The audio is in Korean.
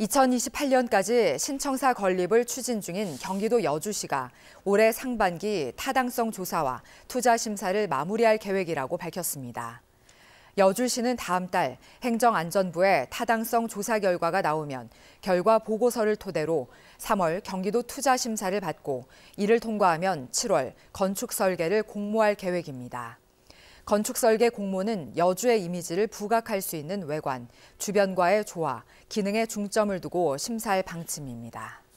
2028년까지 신청사 건립을 추진 중인 경기도 여주시가 올해 상반기 타당성 조사와 투자 심사를 마무리할 계획이라고 밝혔습니다. 여주시는 다음 달 행정안전부의 타당성 조사 결과가 나오면 결과 보고서를 토대로 3월 경기도 투자 심사를 받고 이를 통과하면 7월 건축 설계를 공모할 계획입니다. 건축설계 공모는 여주의 이미지를 부각할 수 있는 외관, 주변과의 조화, 기능에 중점을 두고 심사할 방침입니다.